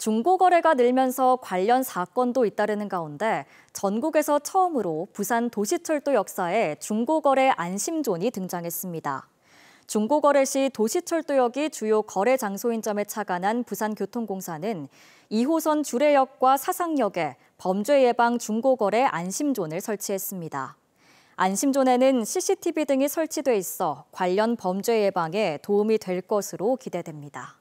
중고 거래가 늘면서 관련 사건도 잇따르는 가운데 전국에서 처음으로 부산 도시철도 역사에 중고 거래 안심존이 등장했습니다. 중고 거래 시 도시철도역이 주요 거래 장소인 점에 착안한 부산교통공사는 2호선 주례역과 사상역에 범죄 예방 중고 거래 안심존을 설치했습니다. 안심존에는 CCTV 등이 설치돼 있어 관련 범죄 예방에 도움이 될 것으로 기대됩니다.